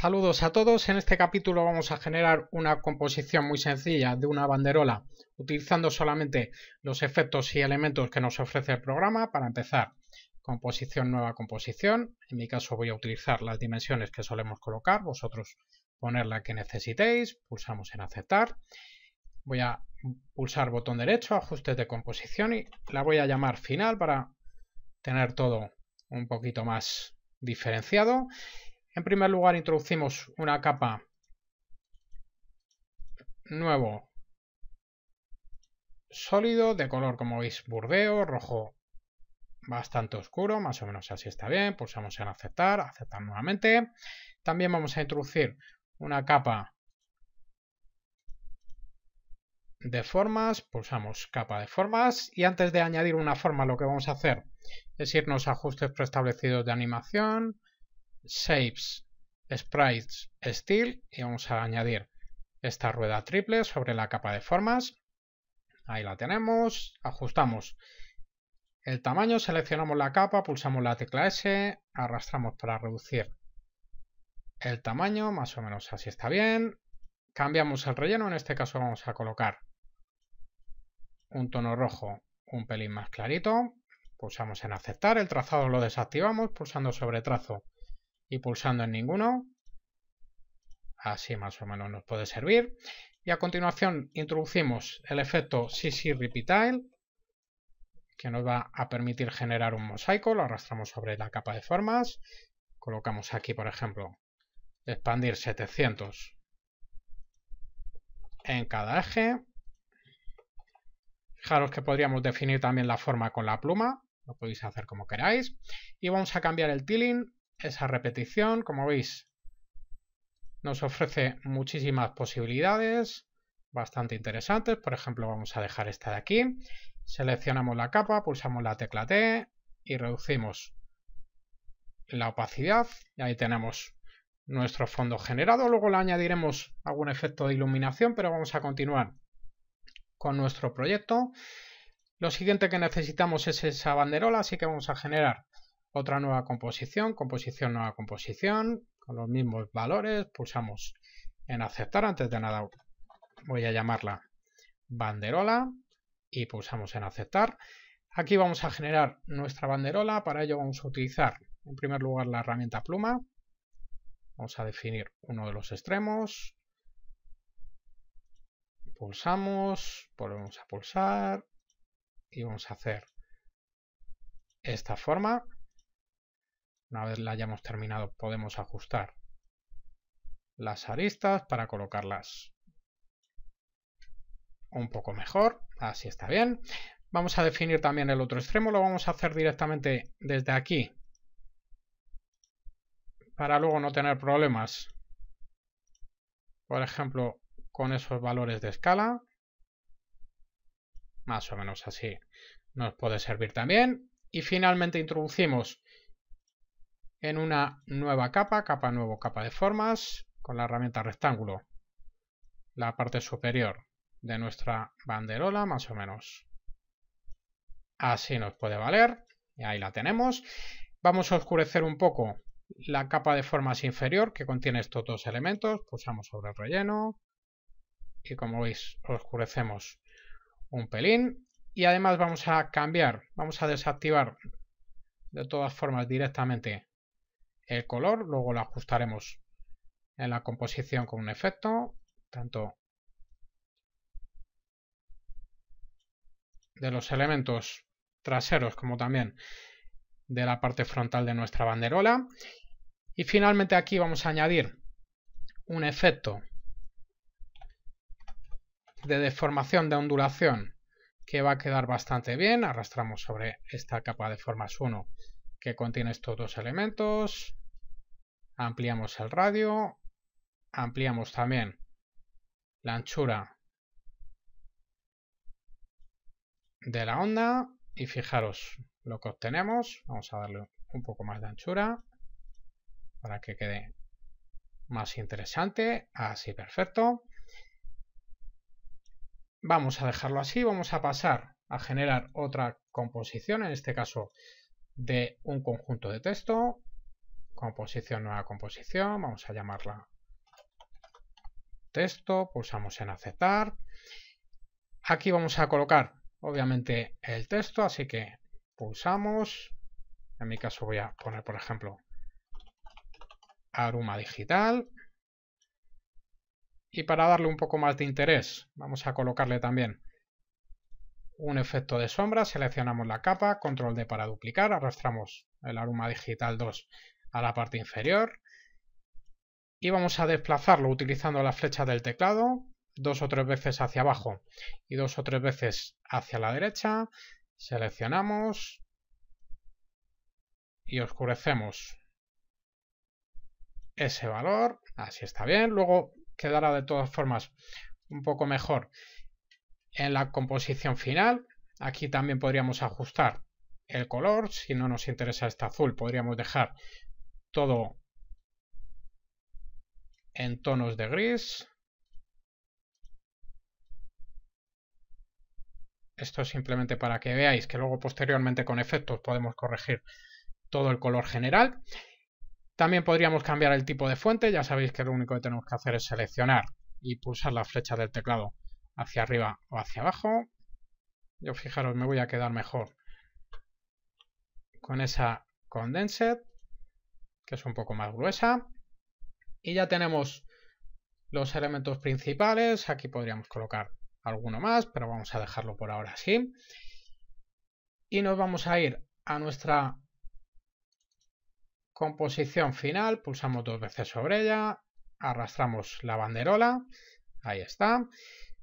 Saludos a todos. En este capítulo vamos a generar una composición muy sencilla de una banderola utilizando solamente los efectos y elementos que nos ofrece el programa para empezar. Composición, nueva composición. En mi caso voy a utilizar las dimensiones que solemos colocar. Vosotros poner la que necesitéis. Pulsamos en aceptar. Voy a pulsar botón derecho, ajustes de composición y la voy a llamar final para tener todo un poquito más diferenciado en primer lugar introducimos una capa nuevo sólido de color como veis burdeo, rojo bastante oscuro, más o menos así está bien, pulsamos en aceptar, aceptar nuevamente. También vamos a introducir una capa de formas, pulsamos capa de formas y antes de añadir una forma lo que vamos a hacer es irnos a ajustes preestablecidos de animación, Shapes, Sprites, Steel y vamos a añadir esta rueda triple sobre la capa de formas. Ahí la tenemos, ajustamos el tamaño, seleccionamos la capa, pulsamos la tecla S, arrastramos para reducir el tamaño, más o menos así está bien. Cambiamos el relleno, en este caso vamos a colocar un tono rojo un pelín más clarito. Pulsamos en aceptar, el trazado lo desactivamos pulsando sobre trazo y pulsando en ninguno. Así más o menos nos puede servir. Y a continuación introducimos el efecto CC Repetile, que nos va a permitir generar un mosaico. Lo arrastramos sobre la capa de formas. Colocamos aquí, por ejemplo, expandir 700 en cada eje. Fijaros que podríamos definir también la forma con la pluma, lo podéis hacer como queráis. Y vamos a cambiar el tiling esa repetición, como veis, nos ofrece muchísimas posibilidades bastante interesantes. Por ejemplo, vamos a dejar esta de aquí. Seleccionamos la capa, pulsamos la tecla T y reducimos la opacidad. Y ahí tenemos nuestro fondo generado. Luego le añadiremos algún efecto de iluminación, pero vamos a continuar con nuestro proyecto. Lo siguiente que necesitamos es esa banderola, así que vamos a generar otra nueva composición, composición, nueva composición, con los mismos valores, pulsamos en aceptar, antes de nada voy a llamarla banderola y pulsamos en aceptar. Aquí vamos a generar nuestra banderola, para ello vamos a utilizar en primer lugar la herramienta pluma, vamos a definir uno de los extremos, pulsamos, volvemos a pulsar y vamos a hacer esta forma una vez la hayamos terminado podemos ajustar las aristas para colocarlas un poco mejor, así está bien. Vamos a definir también el otro extremo, lo vamos a hacer directamente desde aquí para luego no tener problemas, por ejemplo, con esos valores de escala. Más o menos así nos puede servir también. Y finalmente introducimos en una nueva capa, capa nuevo, capa de formas, con la herramienta rectángulo, la parte superior de nuestra banderola más o menos. Así nos puede valer, y ahí la tenemos. Vamos a oscurecer un poco la capa de formas inferior que contiene estos dos elementos, pulsamos sobre el relleno y como veis oscurecemos un pelín y además vamos a cambiar, vamos a desactivar de todas formas directamente el color, luego lo ajustaremos en la composición con un efecto, tanto de los elementos traseros como también de la parte frontal de nuestra banderola. Y finalmente aquí vamos a añadir un efecto de deformación de ondulación que va a quedar bastante bien. Arrastramos sobre esta capa de formas 1 que contiene estos dos elementos. Ampliamos el radio. Ampliamos también la anchura de la onda. Y fijaros lo que obtenemos. Vamos a darle un poco más de anchura para que quede más interesante. Así, perfecto. Vamos a dejarlo así. Vamos a pasar a generar otra composición, en este caso de un conjunto de texto, composición, nueva composición, vamos a llamarla texto, pulsamos en aceptar. Aquí vamos a colocar, obviamente, el texto, así que pulsamos. En mi caso voy a poner, por ejemplo, aroma digital. Y para darle un poco más de interés, vamos a colocarle también un efecto de sombra, seleccionamos la capa, control D para duplicar, arrastramos el aroma digital 2 a la parte inferior y vamos a desplazarlo utilizando la flecha del teclado dos o tres veces hacia abajo y dos o tres veces hacia la derecha, seleccionamos y oscurecemos ese valor, así está bien, luego quedará de todas formas un poco mejor en la composición final, aquí también podríamos ajustar el color, si no nos interesa este azul podríamos dejar todo en tonos de gris. Esto es simplemente para que veáis que luego posteriormente con efectos podemos corregir todo el color general. También podríamos cambiar el tipo de fuente, ya sabéis que lo único que tenemos que hacer es seleccionar y pulsar la flecha del teclado hacia arriba o hacia abajo. Yo fijaros, me voy a quedar mejor con esa condensed, que es un poco más gruesa. Y ya tenemos los elementos principales. Aquí podríamos colocar alguno más, pero vamos a dejarlo por ahora así. Y nos vamos a ir a nuestra composición final. Pulsamos dos veces sobre ella, arrastramos la banderola. Ahí está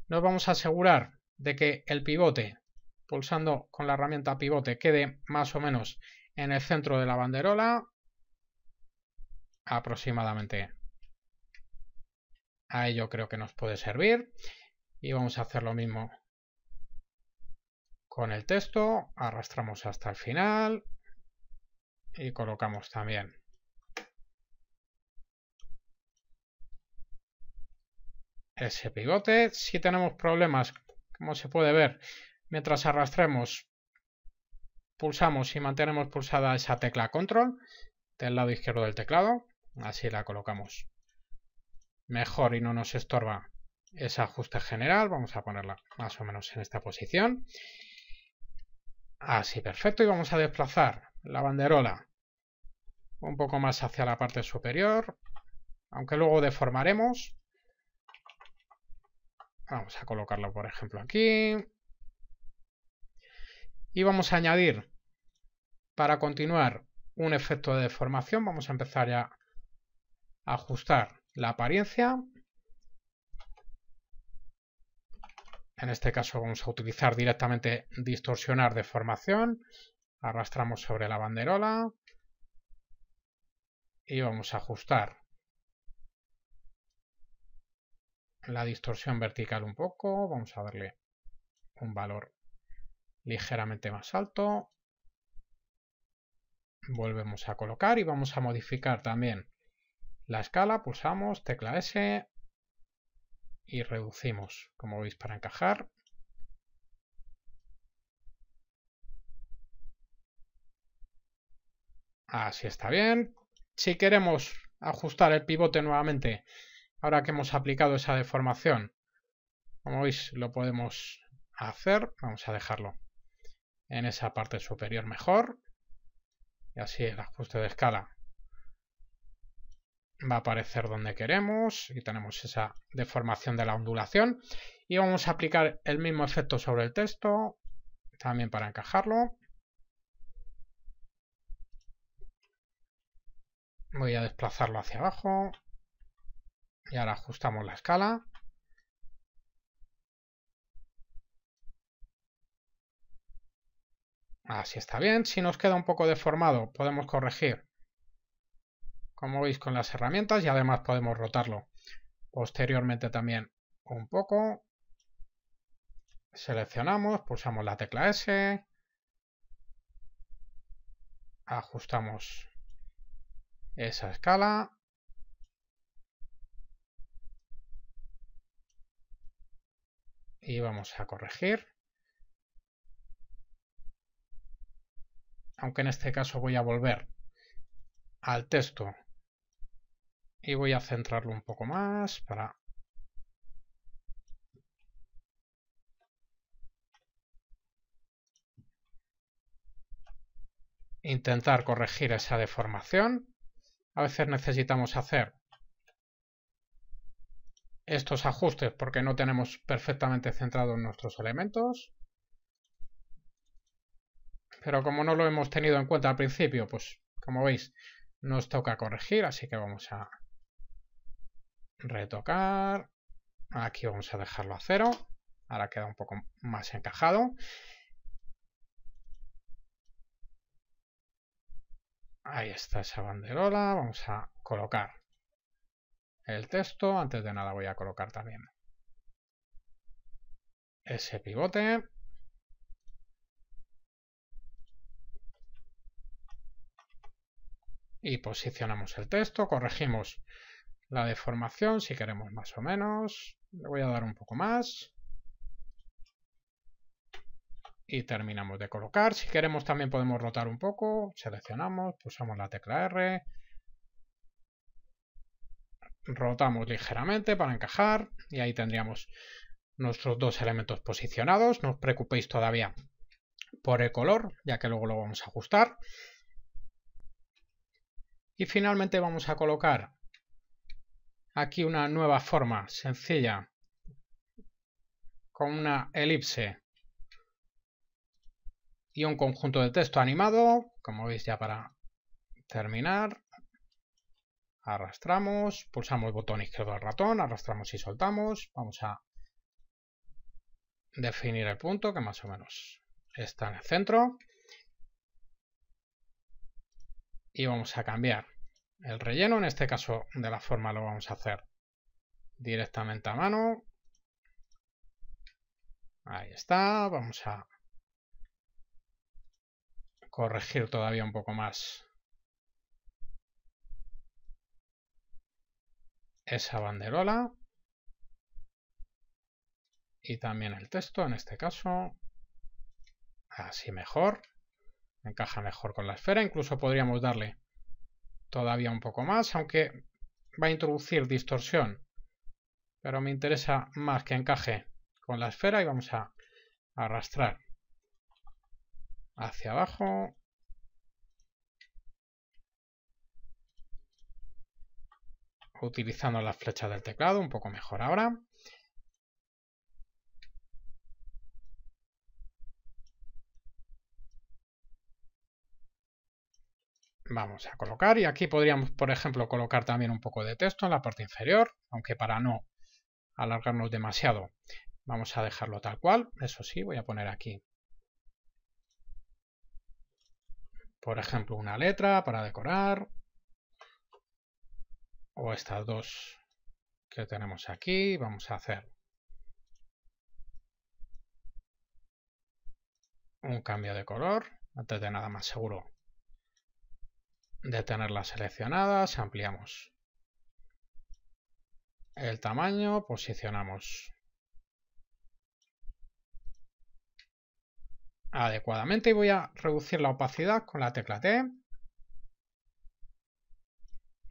nos vamos a asegurar de que el pivote, pulsando con la herramienta pivote, quede más o menos en el centro de la banderola, aproximadamente. A ello creo que nos puede servir. Y vamos a hacer lo mismo con el texto. Arrastramos hasta el final. Y colocamos también ese pivote. Si tenemos problemas, como se puede ver, mientras arrastremos, pulsamos y mantenemos pulsada esa tecla control del lado izquierdo del teclado. Así la colocamos mejor y no nos estorba ese ajuste general. Vamos a ponerla más o menos en esta posición. Así, perfecto. Y vamos a desplazar la banderola un poco más hacia la parte superior, aunque luego deformaremos. Vamos a colocarlo, por ejemplo, aquí. Y vamos a añadir, para continuar, un efecto de deformación. Vamos a empezar ya a ajustar la apariencia. En este caso vamos a utilizar directamente distorsionar deformación. Arrastramos sobre la banderola. Y vamos a ajustar la distorsión vertical un poco, vamos a darle un valor ligeramente más alto. Volvemos a colocar y vamos a modificar también la escala, pulsamos tecla S y reducimos, como veis, para encajar. Así está bien. Si queremos ajustar el pivote nuevamente ahora que hemos aplicado esa deformación. Como veis, lo podemos hacer. Vamos a dejarlo en esa parte superior mejor. Y así el ajuste de escala va a aparecer donde queremos. Y tenemos esa deformación de la ondulación. Y vamos a aplicar el mismo efecto sobre el texto. También para encajarlo. Voy a desplazarlo hacia abajo. Y ahora ajustamos la escala. Así está bien. Si nos queda un poco deformado, podemos corregir. Como veis con las herramientas y además podemos rotarlo posteriormente también un poco. Seleccionamos, pulsamos la tecla S. Ajustamos esa escala. y vamos a corregir. Aunque en este caso voy a volver al texto y voy a centrarlo un poco más para intentar corregir esa deformación. A veces necesitamos hacer estos ajustes porque no tenemos perfectamente centrados nuestros elementos. Pero como no lo hemos tenido en cuenta al principio, pues como veis, nos toca corregir, así que vamos a retocar. Aquí vamos a dejarlo a cero. Ahora queda un poco más encajado. Ahí está esa banderola. Vamos a colocar el texto. Antes de nada voy a colocar también ese pivote. Y posicionamos el texto, corregimos la deformación si queremos más o menos. Le voy a dar un poco más. Y terminamos de colocar. Si queremos también podemos rotar un poco. Seleccionamos, pulsamos la tecla R, rotamos ligeramente para encajar y ahí tendríamos nuestros dos elementos posicionados. No os preocupéis todavía por el color, ya que luego lo vamos a ajustar. Y finalmente vamos a colocar aquí una nueva forma sencilla con una elipse y un conjunto de texto animado, como veis ya para terminar arrastramos, pulsamos el botón izquierdo del ratón, arrastramos y soltamos, vamos a definir el punto que más o menos está en el centro y vamos a cambiar el relleno, en este caso de la forma lo vamos a hacer directamente a mano, ahí está, vamos a corregir todavía un poco más esa banderola y también el texto en este caso. Así mejor. Encaja mejor con la esfera. Incluso podríamos darle todavía un poco más, aunque va a introducir distorsión. Pero me interesa más que encaje con la esfera y vamos a arrastrar hacia abajo utilizando las flechas del teclado, un poco mejor ahora. Vamos a colocar y aquí podríamos, por ejemplo, colocar también un poco de texto en la parte inferior, aunque para no alargarnos demasiado vamos a dejarlo tal cual. Eso sí, voy a poner aquí, por ejemplo, una letra para decorar o estas dos que tenemos aquí. Vamos a hacer un cambio de color. Antes de nada más seguro de tenerlas seleccionadas, ampliamos el tamaño, posicionamos adecuadamente y voy a reducir la opacidad con la tecla T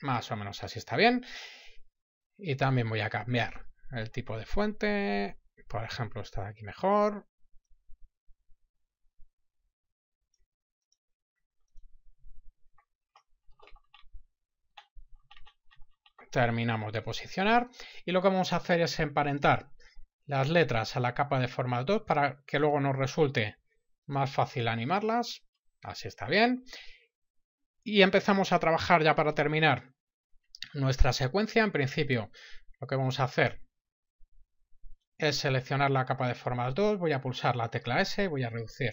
más o menos así está bien. Y también voy a cambiar el tipo de fuente. Por ejemplo, está aquí mejor. Terminamos de posicionar. Y lo que vamos a hacer es emparentar las letras a la capa de forma 2 para que luego nos resulte más fácil animarlas. Así está bien y empezamos a trabajar ya para terminar nuestra secuencia. En principio, lo que vamos a hacer es seleccionar la capa de formas 2, voy a pulsar la tecla S, voy a reducir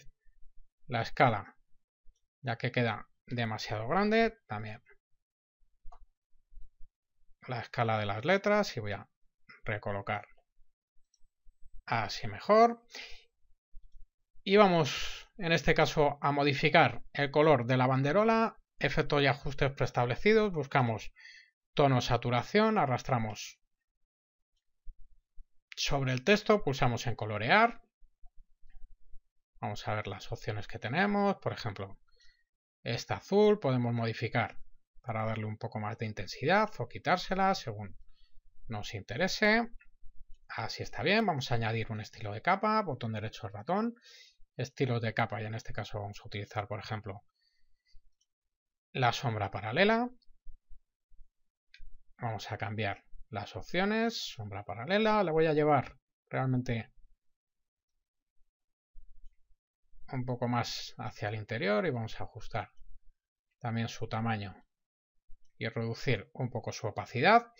la escala ya que queda demasiado grande, también la escala de las letras y voy a recolocar así mejor. Y vamos en este caso a modificar el color de la banderola efectos y ajustes preestablecidos, buscamos tono saturación, arrastramos sobre el texto, pulsamos en colorear, vamos a ver las opciones que tenemos, por ejemplo, esta azul podemos modificar para darle un poco más de intensidad o quitársela según nos interese. Así está bien, vamos a añadir un estilo de capa, botón derecho ratón, estilos de capa y en este caso vamos a utilizar por ejemplo la sombra paralela. Vamos a cambiar las opciones, sombra paralela, la voy a llevar realmente un poco más hacia el interior y vamos a ajustar también su tamaño y reducir un poco su opacidad.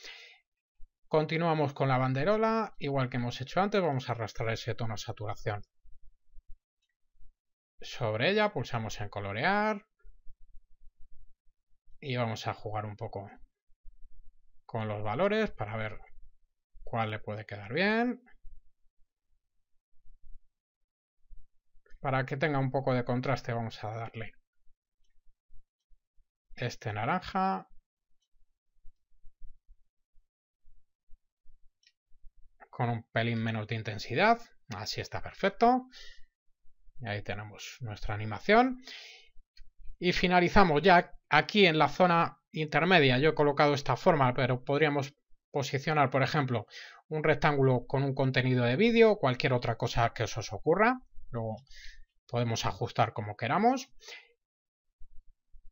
Continuamos con la banderola, igual que hemos hecho antes, vamos a arrastrar ese tono saturación sobre ella, pulsamos en colorear, y vamos a jugar un poco con los valores para ver cuál le puede quedar bien. Para que tenga un poco de contraste vamos a darle este naranja. Con un pelín menos de intensidad. Así está perfecto. Y ahí tenemos nuestra animación. Y finalizamos ya aquí en la zona intermedia. Yo he colocado esta forma, pero podríamos posicionar, por ejemplo, un rectángulo con un contenido de vídeo, cualquier otra cosa que os ocurra. Luego podemos ajustar como queramos.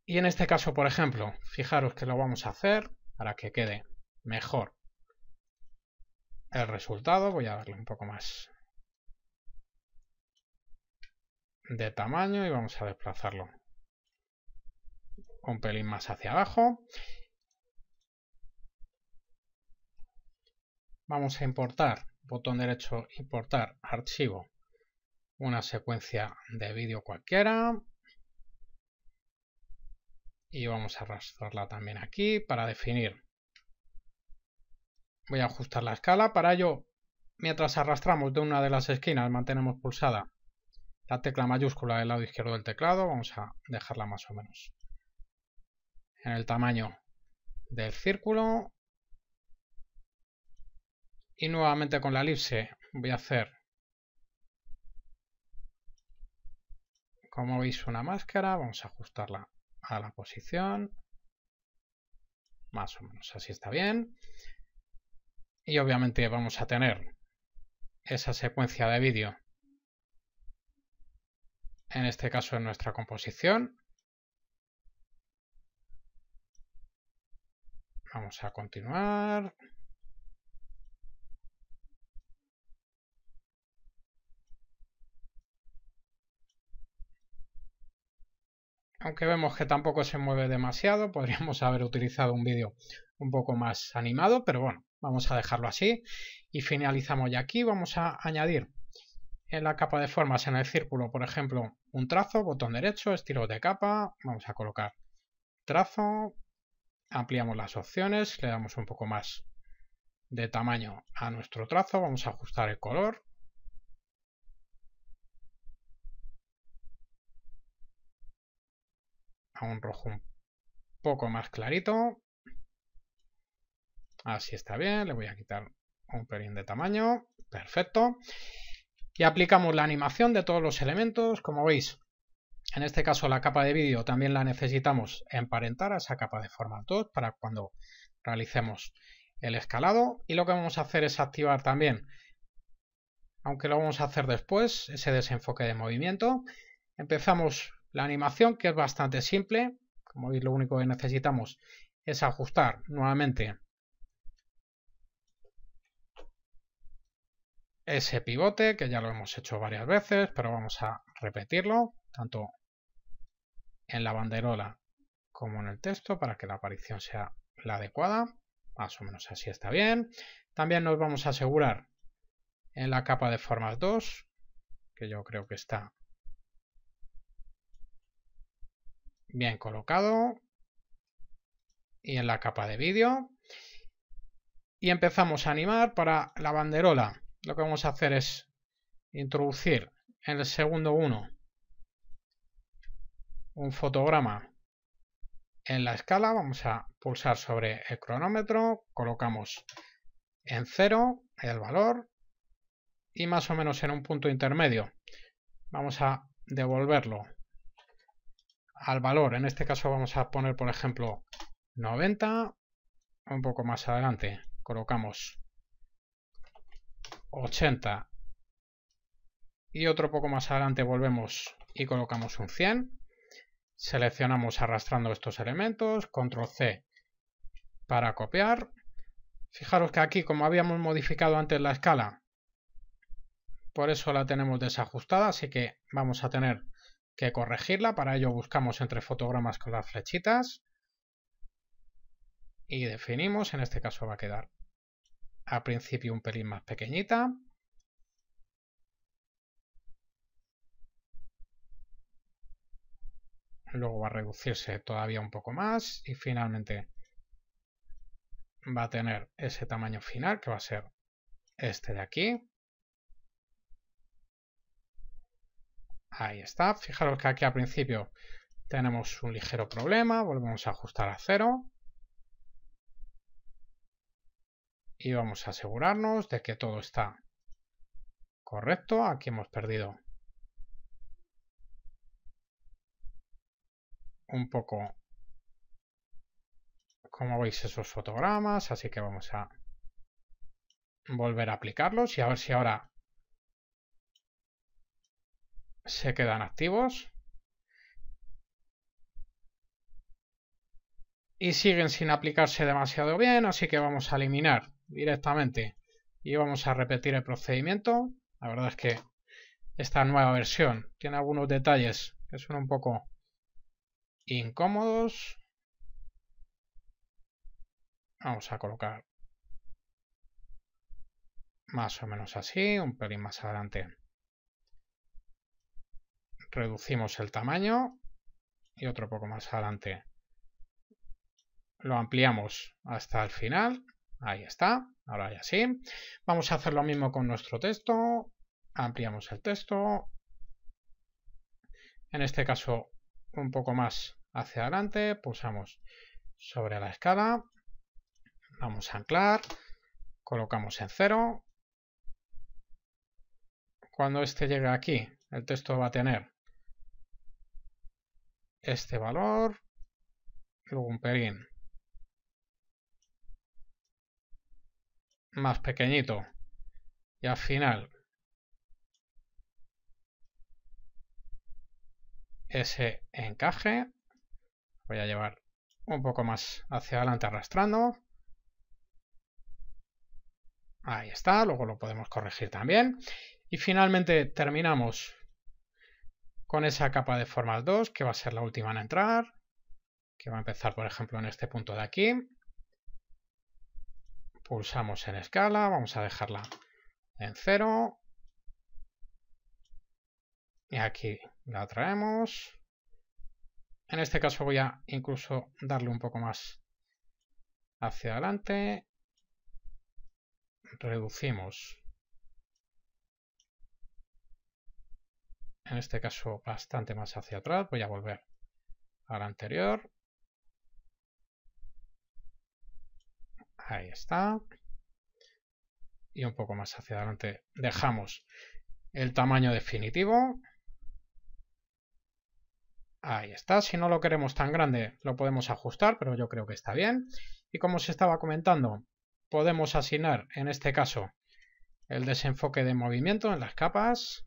Y en este caso, por ejemplo, fijaros que lo vamos a hacer para que quede mejor el resultado. Voy a darle un poco más de tamaño y vamos a desplazarlo un pelín más hacia abajo. Vamos a importar, botón derecho, importar archivo, una secuencia de vídeo cualquiera. Y vamos a arrastrarla también aquí para definir. Voy a ajustar la escala. Para ello, mientras arrastramos de una de las esquinas, mantenemos pulsada la tecla mayúscula del lado izquierdo del teclado. Vamos a dejarla más o menos en el tamaño del círculo. Y nuevamente con la elipse voy a hacer, como veis, una máscara. Vamos a ajustarla a la posición. Más o menos así está bien. Y obviamente vamos a tener esa secuencia de vídeo, en este caso en nuestra composición, Vamos a continuar. Aunque vemos que tampoco se mueve demasiado, podríamos haber utilizado un vídeo un poco más animado, pero bueno, vamos a dejarlo así. Y finalizamos ya aquí, vamos a añadir en la capa de formas, en el círculo, por ejemplo, un trazo, botón derecho, estilo de capa, vamos a colocar trazo, ampliamos las opciones, le damos un poco más de tamaño a nuestro trazo, vamos a ajustar el color. A un rojo un poco más clarito. Así está bien, le voy a quitar un pelín de tamaño. Perfecto. Y aplicamos la animación de todos los elementos. Como veis, en este caso la capa de vídeo también la necesitamos emparentar a esa capa de formato para cuando realicemos el escalado y lo que vamos a hacer es activar también, aunque lo vamos a hacer después, ese desenfoque de movimiento. Empezamos la animación que es bastante simple, como veis lo único que necesitamos es ajustar nuevamente ese pivote que ya lo hemos hecho varias veces, pero vamos a repetirlo, tanto en la banderola como en el texto para que la aparición sea la adecuada. Más o menos así está bien. También nos vamos a asegurar en la capa de formas 2, que yo creo que está bien colocado. Y en la capa de vídeo. Y empezamos a animar para la banderola. Lo que vamos a hacer es introducir en el segundo 1 un fotograma en la escala, vamos a pulsar sobre el cronómetro, colocamos en cero el valor y más o menos en un punto intermedio. Vamos a devolverlo al valor, en este caso vamos a poner por ejemplo 90, un poco más adelante colocamos 80 y otro poco más adelante volvemos y colocamos un 100 Seleccionamos arrastrando estos elementos, control C para copiar. Fijaros que aquí, como habíamos modificado antes la escala, por eso la tenemos desajustada, así que vamos a tener que corregirla. Para ello buscamos entre fotogramas con las flechitas y definimos, en este caso va a quedar a principio un pelín más pequeñita. luego va a reducirse todavía un poco más y finalmente va a tener ese tamaño final que va a ser este de aquí. Ahí está. Fijaros que aquí al principio tenemos un ligero problema. Volvemos a ajustar a cero. Y vamos a asegurarnos de que todo está correcto. Aquí hemos perdido un poco como veis esos fotogramas, así que vamos a volver a aplicarlos y a ver si ahora se quedan activos. Y siguen sin aplicarse demasiado bien, así que vamos a eliminar directamente y vamos a repetir el procedimiento. La verdad es que esta nueva versión tiene algunos detalles que son un poco incómodos. Vamos a colocar más o menos así, un pelín más adelante. Reducimos el tamaño y otro poco más adelante lo ampliamos hasta el final. Ahí está, ahora ya sí. Vamos a hacer lo mismo con nuestro texto. Ampliamos el texto. En este caso un poco más hacia adelante, pulsamos sobre la escala, vamos a anclar, colocamos en cero. Cuando este llegue aquí, el texto va a tener este valor, luego un pelín más pequeñito y al final ese encaje. Voy a llevar un poco más hacia adelante arrastrando. Ahí está, luego lo podemos corregir también. Y finalmente terminamos con esa capa de formas 2, que va a ser la última en entrar, que va a empezar, por ejemplo, en este punto de aquí. Pulsamos en escala, vamos a dejarla en 0. Y aquí la traemos. En este caso voy a incluso darle un poco más hacia adelante. Reducimos. En este caso bastante más hacia atrás. Voy a volver al anterior. Ahí está. Y un poco más hacia adelante dejamos el tamaño definitivo. Ahí está, si no lo queremos tan grande lo podemos ajustar, pero yo creo que está bien. Y como se estaba comentando, podemos asignar en este caso el desenfoque de movimiento en las capas.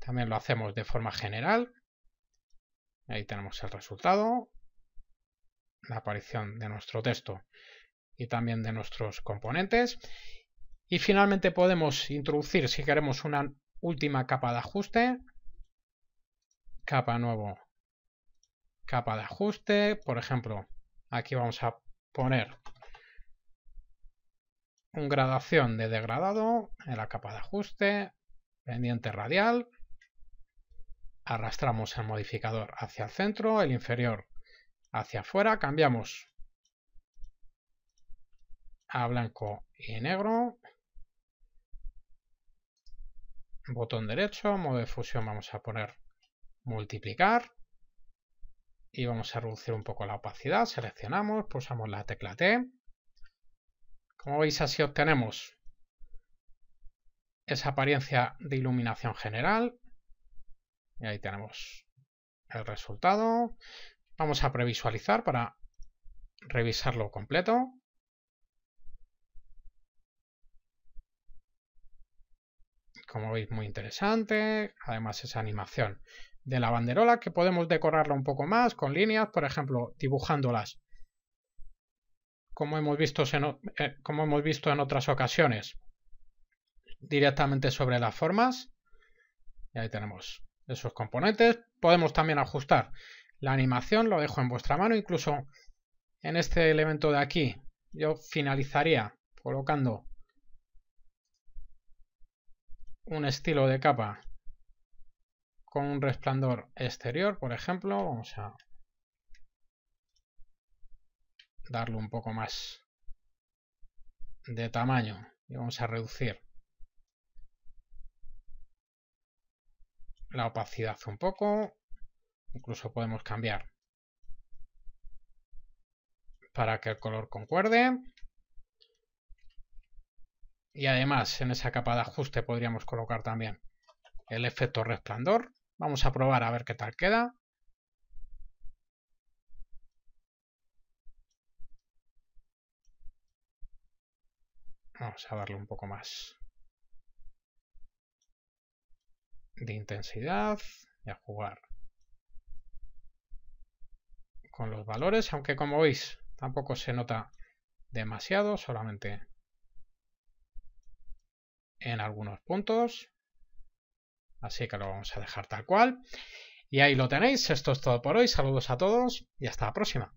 También lo hacemos de forma general. Ahí tenemos el resultado, la aparición de nuestro texto y también de nuestros componentes. Y finalmente podemos introducir, si queremos, una última capa de ajuste. Capa nuevo capa de ajuste, por ejemplo, aquí vamos a poner un gradación de degradado en la capa de ajuste, pendiente radial, arrastramos el modificador hacia el centro, el inferior hacia afuera, cambiamos a blanco y negro, botón derecho, modo de fusión vamos a poner multiplicar, y vamos a reducir un poco la opacidad, seleccionamos, pulsamos la tecla T. Como veis así obtenemos esa apariencia de iluminación general. Y ahí tenemos el resultado. Vamos a previsualizar para revisarlo completo. Como veis muy interesante, además esa animación de la banderola que podemos decorarla un poco más con líneas, por ejemplo, dibujándolas. Como hemos visto en, eh, como hemos visto en otras ocasiones. Directamente sobre las formas. Y ahí tenemos esos componentes. Podemos también ajustar la animación, lo dejo en vuestra mano. Incluso en este elemento de aquí yo finalizaría colocando un estilo de capa con un resplandor exterior, por ejemplo, vamos a darle un poco más de tamaño y vamos a reducir la opacidad un poco, incluso podemos cambiar para que el color concuerde. Y además en esa capa de ajuste podríamos colocar también el efecto resplandor. Vamos a probar a ver qué tal queda. Vamos a darle un poco más de intensidad y a jugar con los valores, aunque como veis tampoco se nota demasiado, solamente en algunos puntos. Así que lo vamos a dejar tal cual. Y ahí lo tenéis. Esto es todo por hoy. Saludos a todos y hasta la próxima.